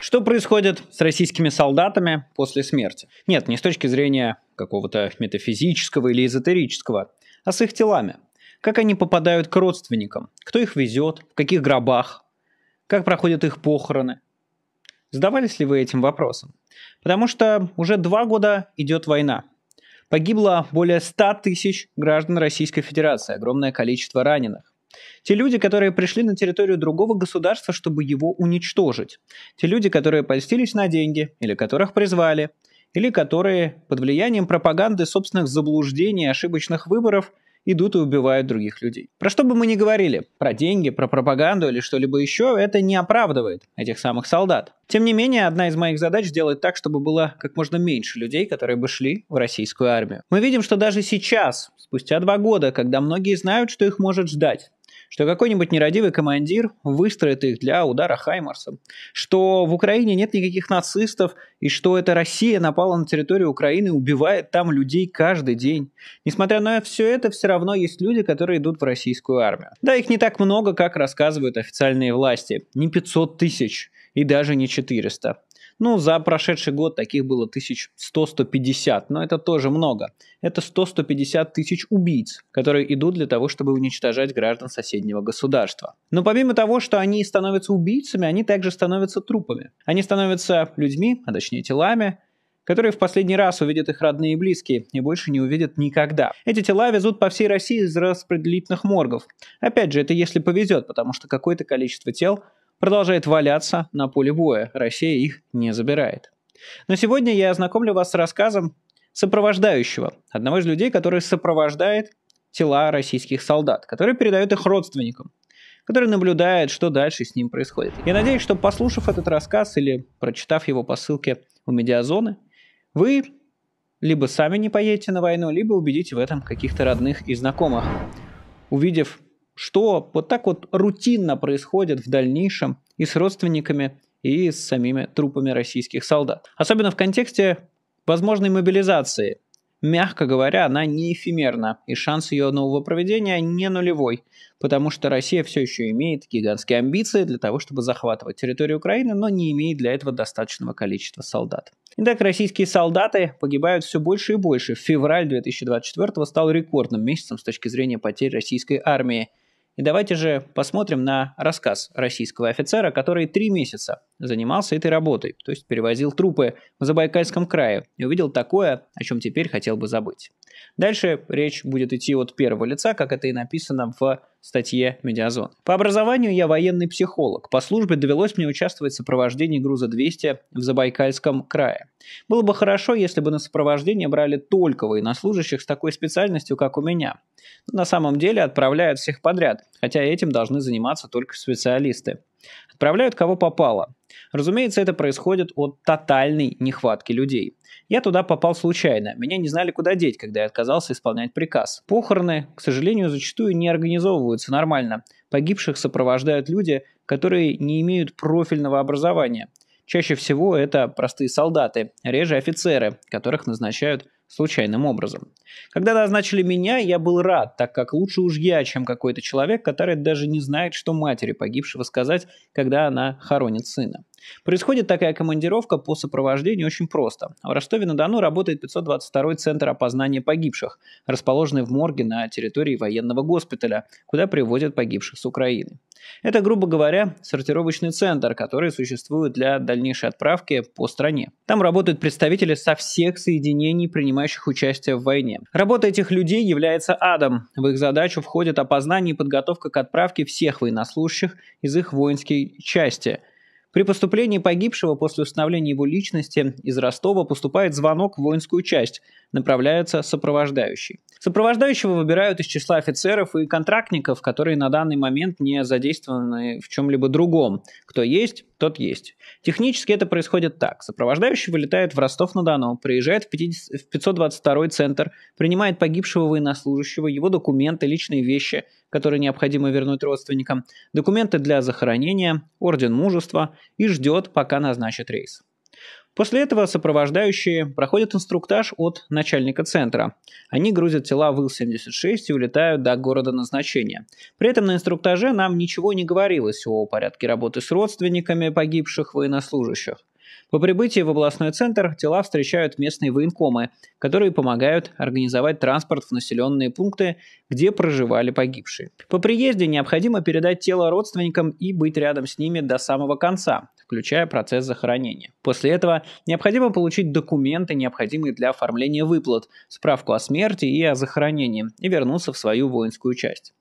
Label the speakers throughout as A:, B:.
A: Что происходит с российскими солдатами после смерти? Нет, не с точки зрения какого-то метафизического или эзотерического, а с их телами. Как они попадают к родственникам? Кто их везет? В каких гробах? Как проходят их похороны? Задавались ли вы этим вопросом? Потому что уже два года идет война. Погибло более 100 тысяч граждан Российской Федерации, огромное количество раненых. Те люди, которые пришли на территорию другого государства, чтобы его уничтожить. Те люди, которые польстились на деньги, или которых призвали, или которые под влиянием пропаганды собственных заблуждений и ошибочных выборов идут и убивают других людей. Про что бы мы ни говорили, про деньги, про пропаганду или что-либо еще, это не оправдывает этих самых солдат. Тем не менее, одна из моих задач сделать так, чтобы было как можно меньше людей, которые бы шли в российскую армию. Мы видим, что даже сейчас, спустя два года, когда многие знают, что их может ждать, что какой-нибудь нерадивый командир выстроит их для удара Хаймарсом, что в Украине нет никаких нацистов, и что это Россия напала на территорию Украины и убивает там людей каждый день. Несмотря на все это, все равно есть люди, которые идут в российскую армию. Да, их не так много, как рассказывают официальные власти. Не 500 тысяч и даже не 400. Ну, за прошедший год таких было 1100-150, но это тоже много. Это 100-150 тысяч убийц, которые идут для того, чтобы уничтожать граждан соседнего государства. Но помимо того, что они становятся убийцами, они также становятся трупами. Они становятся людьми, а точнее телами, которые в последний раз увидят их родные и близкие и больше не увидят никогда. Эти тела везут по всей России из распределительных моргов. Опять же, это если повезет, потому что какое-то количество тел продолжает валяться на поле боя. Россия их не забирает. Но сегодня я ознакомлю вас с рассказом сопровождающего, одного из людей, который сопровождает тела российских солдат, которые передают их родственникам, который наблюдает, что дальше с ним происходит. Я надеюсь, что послушав этот рассказ или прочитав его по ссылке у медиазоны, вы либо сами не поедете на войну, либо убедите в этом каких-то родных и знакомых, увидев что вот так вот рутинно происходит в дальнейшем и с родственниками, и с самими трупами российских солдат. Особенно в контексте возможной мобилизации. Мягко говоря, она не эфемерна, и шанс ее нового проведения не нулевой, потому что Россия все еще имеет гигантские амбиции для того, чтобы захватывать территорию Украины, но не имеет для этого достаточного количества солдат. Итак, российские солдаты погибают все больше и больше. февраль 2024 стал рекордным месяцем с точки зрения потерь российской армии – и давайте же посмотрим на рассказ российского офицера, который три месяца занимался этой работой, то есть перевозил трупы в Забайкальском крае и увидел такое, о чем теперь хотел бы забыть. Дальше речь будет идти от первого лица, как это и написано в статье «Медиазон». По образованию я военный психолог. По службе довелось мне участвовать в сопровождении груза 200 в Забайкальском крае. Было бы хорошо, если бы на сопровождение брали только военнослужащих с такой специальностью, как у меня. Но на самом деле отправляют всех подряд, хотя этим должны заниматься только специалисты. Отправляют кого попало. Разумеется, это происходит от тотальной нехватки людей. Я туда попал случайно, меня не знали куда деть, когда я отказался исполнять приказ. Похороны, к сожалению, зачастую не организовываются нормально. Погибших сопровождают люди, которые не имеют профильного образования. Чаще всего это простые солдаты, реже офицеры, которых назначают случайным образом. Когда назначили меня, я был рад, так как лучше уж я, чем какой-то человек, который даже не знает, что матери погибшего сказать, когда она хоронит сына. Происходит такая командировка по сопровождению очень просто. В Ростове-на-Дону работает 522-й центр опознания погибших, расположенный в морге на территории военного госпиталя, куда привозят погибших с Украины. Это, грубо говоря, сортировочный центр, который существует для дальнейшей отправки по стране. Там работают представители со всех соединений, принимающих участие в войне. Работа этих людей является адом. В их задачу входит опознание и подготовка к отправке всех военнослужащих из их воинской части – при поступлении погибшего после установления его личности из Ростова поступает звонок в воинскую часть, направляется сопровождающий. Сопровождающего выбирают из числа офицеров и контрактников, которые на данный момент не задействованы в чем-либо другом. Кто есть, тот есть. Технически это происходит так. Сопровождающий вылетает в Ростов-на-Дону, приезжает в, 50, в 522 центр, принимает погибшего военнослужащего, его документы, личные вещи – который необходимо вернуть родственникам, документы для захоронения, орден мужества и ждет, пока назначит рейс. После этого сопровождающие проходят инструктаж от начальника центра. Они грузят тела в Ил-76 и улетают до города назначения. При этом на инструктаже нам ничего не говорилось о порядке работы с родственниками погибших военнослужащих. По прибытии в областной центр тела встречают местные военкомы, которые помогают организовать транспорт в населенные пункты, где проживали погибшие. По приезде необходимо передать тело родственникам и быть рядом с ними до самого конца, включая процесс захоронения. После этого необходимо получить документы, необходимые для оформления выплат, справку о смерти и о захоронении, и вернуться в свою воинскую часть.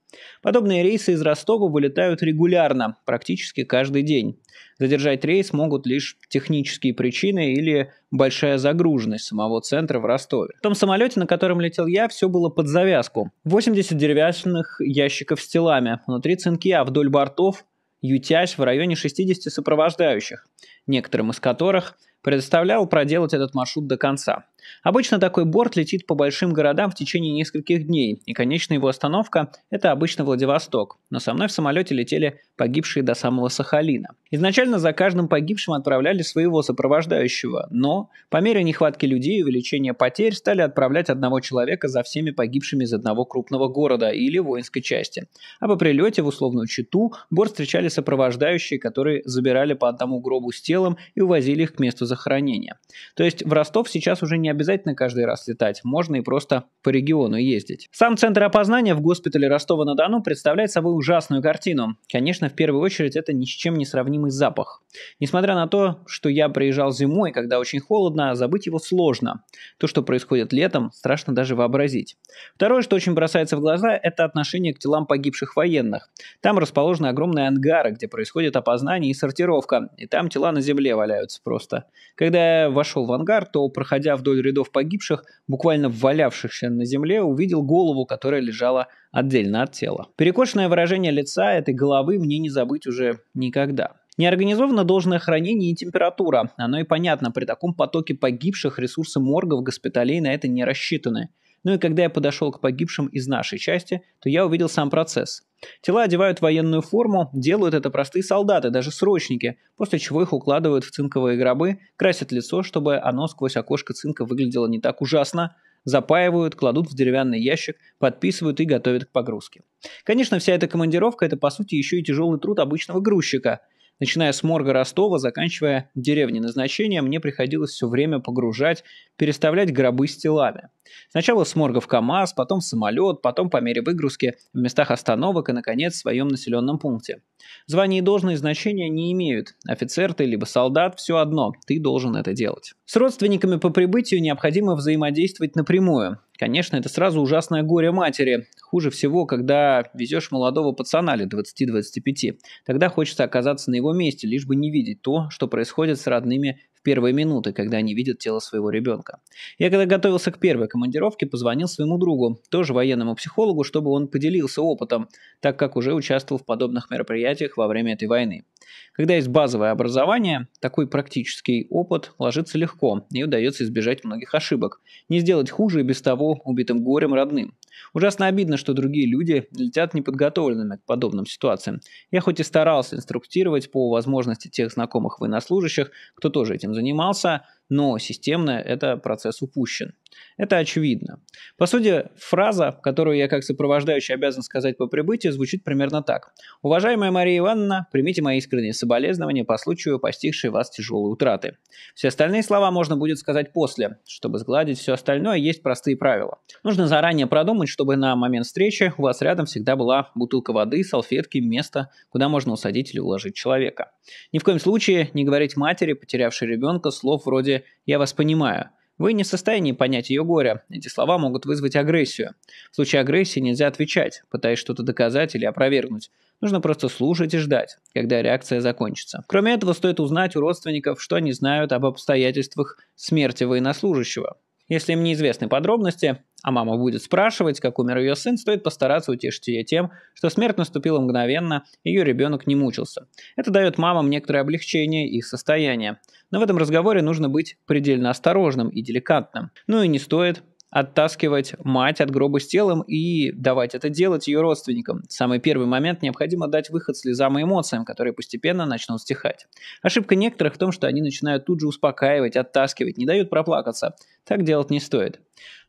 A: Подобные рейсы из Ростова вылетают регулярно, практически каждый день. Задержать рейс могут лишь технические причины или большая загруженность самого центра в Ростове. В том самолете, на котором летел я, все было под завязку. 80 деревянных ящиков с телами, внутри цинки, а вдоль бортов ютясь в районе 60 сопровождающих, некоторым из которых предоставлял проделать этот маршрут до конца. Обычно такой борт летит по большим городам в течение нескольких дней, и конечная его остановка – это обычно Владивосток, но со мной в самолете летели погибшие до самого Сахалина. Изначально за каждым погибшим отправляли своего сопровождающего, но по мере нехватки людей и увеличения потерь стали отправлять одного человека за всеми погибшими из одного крупного города или воинской части. А по прилете в условную Читу борт встречали сопровождающие, которые забирали по одному гробу с телом и увозили их к месту захоронения. То есть в Ростов сейчас уже не обязательно каждый раз летать, можно и просто по региону ездить. Сам центр опознания в госпитале Ростова-на-Дону представляет собой ужасную картину. Конечно, в первую очередь это ни с чем не сравнимый запах. Несмотря на то, что я приезжал зимой, когда очень холодно, забыть его сложно. То, что происходит летом, страшно даже вообразить. Второе, что очень бросается в глаза, это отношение к телам погибших военных. Там расположены огромные ангары, где происходит опознание и сортировка, и там тела на земле валяются просто. Когда я вошел в ангар, то, проходя вдоль рядов погибших, буквально валявшихся на земле, увидел голову, которая лежала отдельно от тела. Перекошенное выражение лица этой головы мне не забыть уже никогда. Неорганизовано должное хранение и температура. Оно и понятно, при таком потоке погибших ресурсы моргов, госпиталей на это не рассчитаны. Ну и когда я подошел к погибшим из нашей части, то я увидел сам процесс. Тела одевают военную форму, делают это простые солдаты, даже срочники, после чего их укладывают в цинковые гробы, красят лицо, чтобы оно сквозь окошко цинка выглядело не так ужасно, запаивают, кладут в деревянный ящик, подписывают и готовят к погрузке. Конечно, вся эта командировка – это, по сути, еще и тяжелый труд обычного грузчика. Начиная с морга Ростова, заканчивая деревней назначения, мне приходилось все время погружать, переставлять гробы с телами – Сначала сморга в КАМАЗ, потом в самолет, потом по мере выгрузки в местах остановок и, наконец, в своем населенном пункте. Звание и должное значения не имеют. Офицер ты, либо солдат, все одно, ты должен это делать. С родственниками по прибытию необходимо взаимодействовать напрямую. Конечно, это сразу ужасное горе матери. Хуже всего, когда везешь молодого пацана лет 20-25. Тогда хочется оказаться на его месте, лишь бы не видеть то, что происходит с родными первые минуты, когда они видят тело своего ребенка. Я когда готовился к первой командировке, позвонил своему другу, тоже военному психологу, чтобы он поделился опытом, так как уже участвовал в подобных мероприятиях во время этой войны. Когда есть базовое образование, такой практический опыт ложится легко и удается избежать многих ошибок, не сделать хуже и без того убитым горем родным. Ужасно обидно, что другие люди летят неподготовленными к подобным ситуациям. Я хоть и старался инструктировать по возможности тех знакомых военнослужащих, кто тоже этим занимался, но системно это процесс упущен. Это очевидно. По сути, фраза, которую я как сопровождающий обязан сказать по прибытию, звучит примерно так. «Уважаемая Мария Ивановна, примите мои искренние соболезнования по случаю постигшей вас тяжелой утраты». Все остальные слова можно будет сказать после. Чтобы сгладить все остальное, есть простые правила. Нужно заранее продумать, чтобы на момент встречи у вас рядом всегда была бутылка воды, салфетки, место, куда можно усадить или уложить человека. Ни в коем случае не говорить матери, потерявшей ребенка, слов вроде я вас понимаю. Вы не в состоянии понять ее горе. Эти слова могут вызвать агрессию. В случае агрессии нельзя отвечать, пытаясь что-то доказать или опровергнуть. Нужно просто слушать и ждать, когда реакция закончится. Кроме этого, стоит узнать у родственников, что они знают об обстоятельствах смерти военнослужащего. Если им неизвестны подробности, а мама будет спрашивать, как умер ее сын, стоит постараться утешить ее тем, что смерть наступила мгновенно, и ее ребенок не мучился. Это дает мамам некоторое облегчение их состояния. Но в этом разговоре нужно быть предельно осторожным и деликатным. Ну и не стоит оттаскивать мать от гроба с телом и давать это делать ее родственникам. В самый первый момент необходимо дать выход слезам и эмоциям, которые постепенно начнут стихать. Ошибка некоторых в том, что они начинают тут же успокаивать, оттаскивать, не дают проплакаться. Так делать не стоит.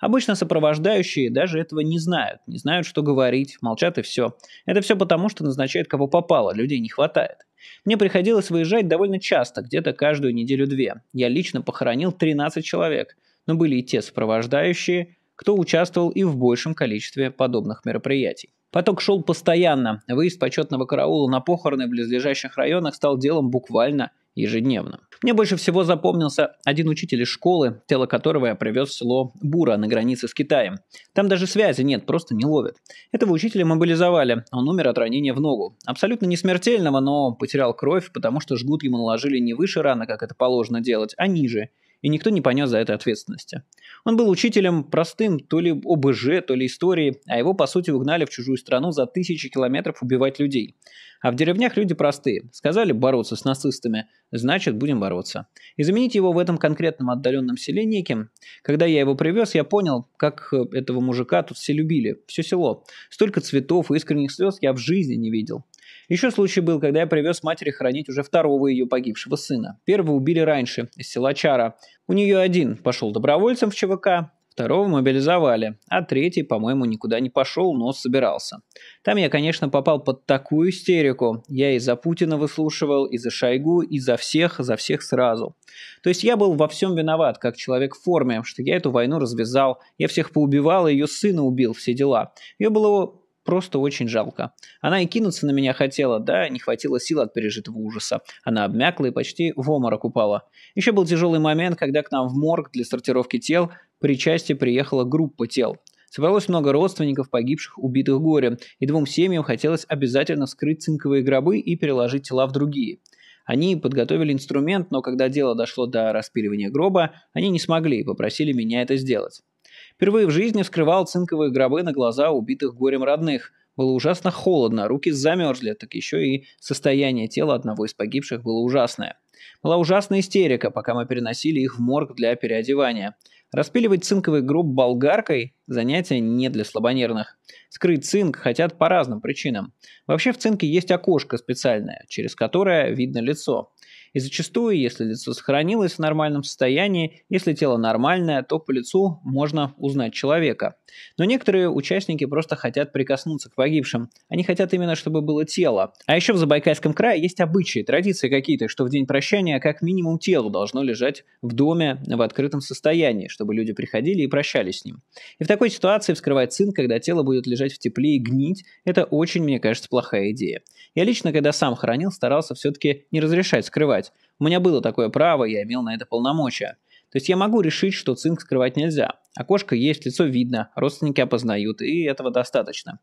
A: Обычно сопровождающие даже этого не знают, не знают, что говорить, молчат и все. Это все потому, что назначают кого попало, людей не хватает. Мне приходилось выезжать довольно часто, где-то каждую неделю-две. Я лично похоронил 13 человек но были и те сопровождающие, кто участвовал и в большем количестве подобных мероприятий. Поток шел постоянно. Выезд почетного караула на похороны в близлежащих районах стал делом буквально ежедневно. Мне больше всего запомнился один учитель из школы, тело которого я привез в село Бура на границе с Китаем. Там даже связи нет, просто не ловят. Этого учителя мобилизовали, он умер от ранения в ногу. Абсолютно не смертельного, но потерял кровь, потому что жгут ему наложили не выше раны, как это положено делать, а ниже и никто не понес за это ответственности. Он был учителем простым то ли ОБЖ, то ли истории, а его, по сути, угнали в чужую страну за тысячи километров убивать людей. А в деревнях люди простые. Сказали бороться с нацистами, значит, будем бороться. И заменить его в этом конкретном отдаленном селе неким. Когда я его привез, я понял, как этого мужика тут все любили, все село. Столько цветов и искренних слез я в жизни не видел. Еще случай был, когда я привез матери хранить уже второго ее погибшего сына. Первого убили раньше, из села Чара. У нее один пошел добровольцем в ЧВК, Второго мобилизовали, а третий, по-моему, никуда не пошел, но собирался. Там я, конечно, попал под такую истерику. Я и за Путина выслушивал, и за Шойгу, и за всех, за всех сразу. То есть я был во всем виноват, как человек в форме, что я эту войну развязал, я всех поубивал, ее сына убил, все дела. Ее было Просто очень жалко. Она и кинуться на меня хотела, да, не хватило сил от пережитого ужаса. Она обмякла и почти в оморок упала. Еще был тяжелый момент, когда к нам в морг для сортировки тел при части приехала группа тел. Собралось много родственников погибших, убитых горем, и двум семьям хотелось обязательно вскрыть цинковые гробы и переложить тела в другие. Они подготовили инструмент, но когда дело дошло до распиливания гроба, они не смогли и попросили меня это сделать. Впервые в жизни вскрывал цинковые гробы на глаза убитых горем родных. Было ужасно холодно, руки замерзли, так еще и состояние тела одного из погибших было ужасное. Была ужасная истерика, пока мы переносили их в морг для переодевания. Распиливать цинковый гроб болгаркой – занятие не для слабонервных. Скрыть цинк хотят по разным причинам. Вообще в цинке есть окошко специальное, через которое видно лицо. И зачастую, если лицо сохранилось в нормальном состоянии, если тело нормальное, то по лицу можно узнать человека. Но некоторые участники просто хотят прикоснуться к погибшим. Они хотят именно, чтобы было тело. А еще в Забайкальском крае есть обычаи, традиции какие-то, что в день прощания как минимум тело должно лежать в доме в открытом состоянии, чтобы люди приходили и прощались с ним. И в такой ситуации вскрывать сын, когда тело будет лежать в тепле и гнить, это очень, мне кажется, плохая идея. Я лично, когда сам хоронил, старался все-таки не разрешать скрывать у меня было такое право, я имел на это полномочия. То есть я могу решить, что цинк скрывать нельзя. Окошко есть, лицо видно, родственники опознают, и этого достаточно.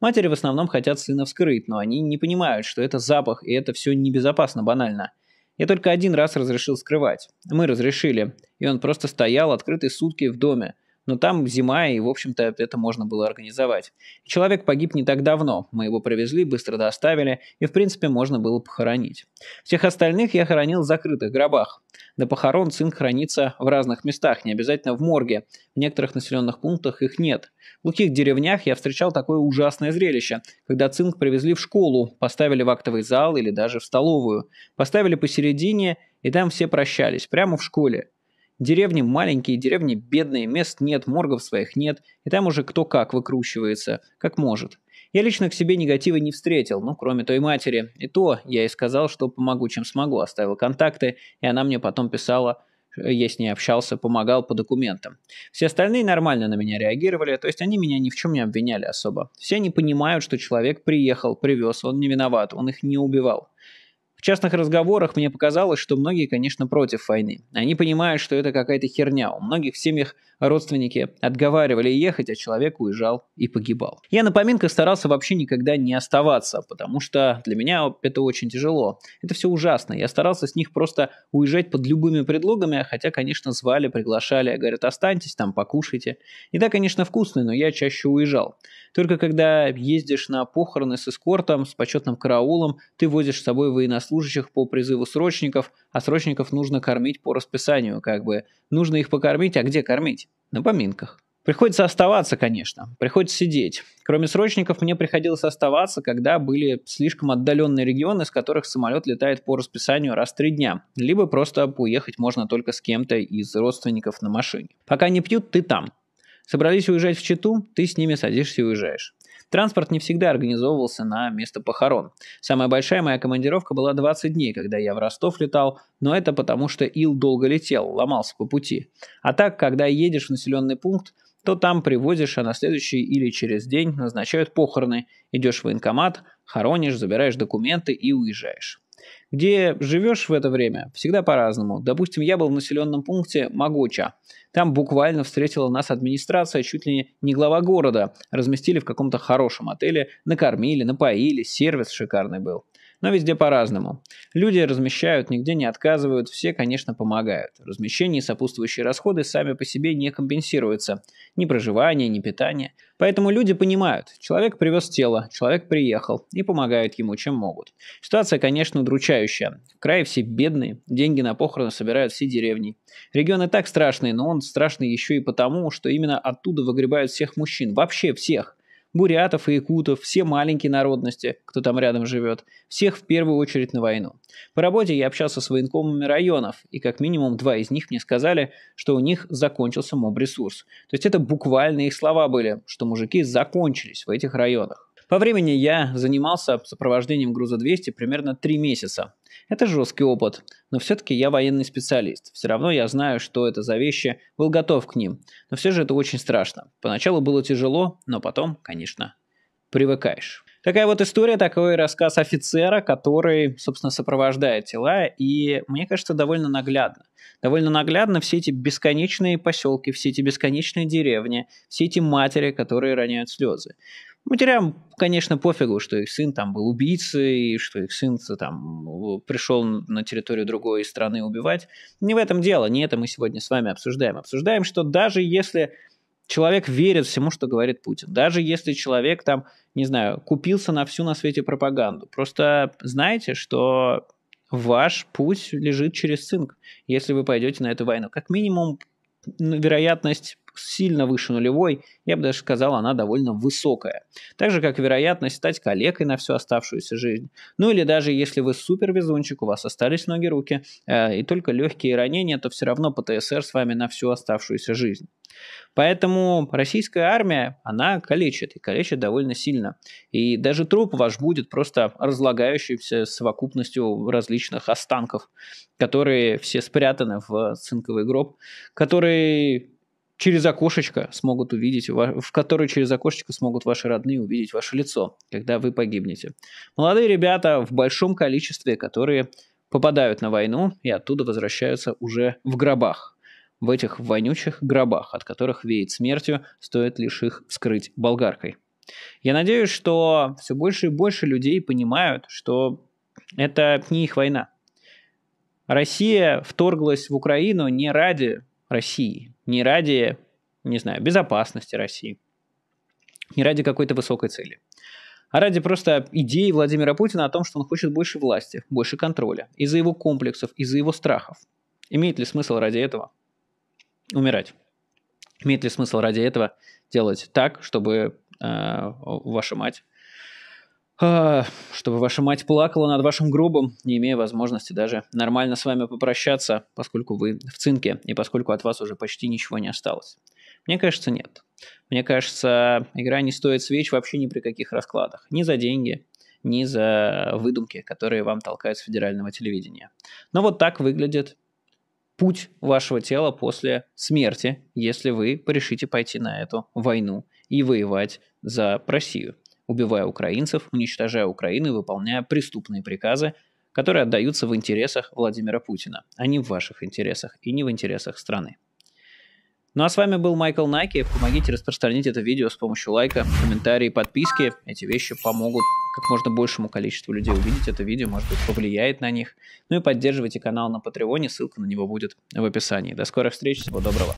A: Матери в основном хотят сына вскрыть, но они не понимают, что это запах, и это все небезопасно банально. Я только один раз разрешил скрывать. Мы разрешили. И он просто стоял открытые сутки в доме но там зима, и, в общем-то, это можно было организовать. Человек погиб не так давно, мы его привезли, быстро доставили, и, в принципе, можно было похоронить. Всех остальных я хоронил в закрытых гробах. До похорон сын хранится в разных местах, не обязательно в морге. В некоторых населенных пунктах их нет. В глухих деревнях я встречал такое ужасное зрелище, когда цинк привезли в школу, поставили в актовый зал или даже в столовую. Поставили посередине, и там все прощались, прямо в школе. Деревни маленькие, деревни бедные, мест нет, моргов своих нет, и там уже кто как выкручивается, как может. Я лично к себе негатива не встретил, ну, кроме той матери. И то я ей сказал, что помогу, чем смогу, оставил контакты, и она мне потом писала, э, я с ней общался, помогал по документам. Все остальные нормально на меня реагировали, то есть они меня ни в чем не обвиняли особо. Все они понимают, что человек приехал, привез, он не виноват, он их не убивал. В частных разговорах мне показалось, что многие, конечно, против войны. Они понимают, что это какая-то херня. У многих в семьях родственники отговаривали ехать, а человек уезжал и погибал. Я на поминках старался вообще никогда не оставаться, потому что для меня это очень тяжело. Это все ужасно. Я старался с них просто уезжать под любыми предлогами, хотя, конечно, звали, приглашали, а говорят, останьтесь там, покушайте. да, конечно, вкусная, но я чаще уезжал. Только когда ездишь на похороны с эскортом, с почетным караулом, ты возишь с собой военнослужащих по призыву срочников, а срочников нужно кормить по расписанию, как бы. Нужно их покормить, а где кормить? сидеть на поминках. Приходится оставаться, конечно, приходится сидеть. Кроме срочников, мне приходилось оставаться, когда были слишком отдаленные регионы, с которых самолет летает по расписанию раз в три дня. Либо просто уехать можно только с кем-то из родственников на машине. Пока не пьют, ты там. Собрались уезжать в Читу, ты с ними садишься и уезжаешь. Транспорт не всегда организовывался на место похорон. Самая большая моя командировка была 20 дней, когда я в Ростов летал, но это потому, что Ил долго летел, ломался по пути. А так, когда едешь в населенный пункт, то там привозишь, а на следующий или через день назначают похороны. Идешь в военкомат, хоронишь, забираешь документы и уезжаешь где живешь в это время, всегда по-разному. Допустим, я был в населенном пункте Могоча. Там буквально встретила нас администрация, чуть ли не глава города. Разместили в каком-то хорошем отеле, накормили, напоили, сервис шикарный был. Но везде по-разному. Люди размещают, нигде не отказывают, все, конечно, помогают. Размещение и сопутствующие расходы сами по себе не компенсируются. Ни проживание, ни питание. Поэтому люди понимают, человек привез тело, человек приехал и помогают ему, чем могут. Ситуация, конечно, удручающая. Край все бедные, деньги на похороны собирают все деревни. Регион и так страшный, но он страшный еще и потому, что именно оттуда выгребают всех мужчин, вообще всех бурятов и якутов, все маленькие народности, кто там рядом живет, всех в первую очередь на войну. По работе я общался с военкомами районов, и как минимум два из них мне сказали, что у них закончился моб-ресурс. То есть это буквально их слова были, что мужики закончились в этих районах. По времени я занимался сопровождением груза 200 примерно 3 месяца. Это жесткий опыт, но все-таки я военный специалист. Все равно я знаю, что это за вещи, был готов к ним. Но все же это очень страшно. Поначалу было тяжело, но потом, конечно, привыкаешь. Такая вот история, такой рассказ офицера, который, собственно, сопровождает тела, и мне кажется, довольно наглядно. Довольно наглядно все эти бесконечные поселки, все эти бесконечные деревни, все эти матери, которые роняют слезы. Матерям, конечно, пофигу, что их сын там был убийцей, что их сын там пришел на территорию другой страны убивать. Не в этом дело, не это мы сегодня с вами обсуждаем. Обсуждаем, что даже если человек верит всему, что говорит Путин, даже если человек там, не знаю, купился на всю на свете пропаганду, просто знаете, что ваш путь лежит через цинк, если вы пойдете на эту войну. Как минимум, вероятность сильно выше нулевой, я бы даже сказал, она довольно высокая. Так же, как вероятность стать коллегой на всю оставшуюся жизнь. Ну или даже если вы супервезунчик, у вас остались ноги, руки э, и только легкие ранения, то все равно ПТСР с вами на всю оставшуюся жизнь. Поэтому российская армия, она калечит, и калечит довольно сильно. И даже труп ваш будет просто разлагающимся совокупностью различных останков, которые все спрятаны в цинковый гроб, который через окошечко смогут увидеть, в которую через окошечко смогут ваши родные увидеть ваше лицо, когда вы погибнете. Молодые ребята в большом количестве, которые попадают на войну и оттуда возвращаются уже в гробах. В этих вонючих гробах, от которых веет смертью, стоит лишь их вскрыть болгаркой. Я надеюсь, что все больше и больше людей понимают, что это не их война. Россия вторглась в Украину не ради России, не ради, не знаю, безопасности России, не ради какой-то высокой цели, а ради просто идеи Владимира Путина о том, что он хочет больше власти, больше контроля, из-за его комплексов, из-за его страхов. Имеет ли смысл ради этого умирать? Имеет ли смысл ради этого делать так, чтобы э, ваша мать а, чтобы ваша мать плакала над вашим гробом, не имея возможности даже нормально с вами попрощаться, поскольку вы в цинке и поскольку от вас уже почти ничего не осталось. Мне кажется, нет. Мне кажется, игра не стоит свеч вообще ни при каких раскладах. Ни за деньги, ни за выдумки, которые вам толкают с федерального телевидения. Но вот так выглядит путь вашего тела после смерти, если вы решите пойти на эту войну и воевать за Россию убивая украинцев, уничтожая Украину и выполняя преступные приказы, которые отдаются в интересах Владимира Путина, а не в ваших интересах и не в интересах страны. Ну а с вами был Майкл Найки. Помогите распространить это видео с помощью лайка, комментариев, подписки. Эти вещи помогут как можно большему количеству людей увидеть это видео, может быть, повлияет на них. Ну и поддерживайте канал на Патреоне, ссылка на него будет в описании. До скорых встреч, всего доброго.